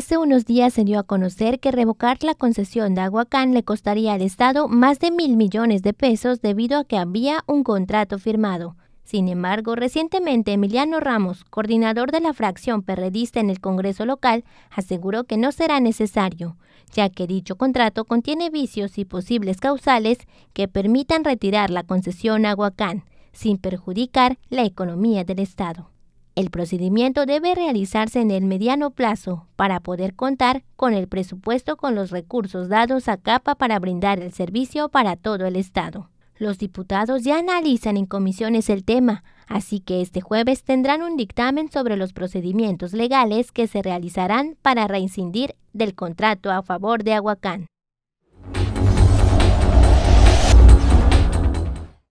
Hace unos días se dio a conocer que revocar la concesión de Aguacán le costaría al Estado más de mil millones de pesos debido a que había un contrato firmado. Sin embargo, recientemente Emiliano Ramos, coordinador de la fracción perredista en el Congreso local, aseguró que no será necesario, ya que dicho contrato contiene vicios y posibles causales que permitan retirar la concesión a sin perjudicar la economía del Estado. El procedimiento debe realizarse en el mediano plazo para poder contar con el presupuesto con los recursos dados a CAPA para brindar el servicio para todo el Estado. Los diputados ya analizan en comisiones el tema, así que este jueves tendrán un dictamen sobre los procedimientos legales que se realizarán para reincindir del contrato a favor de Aguacán.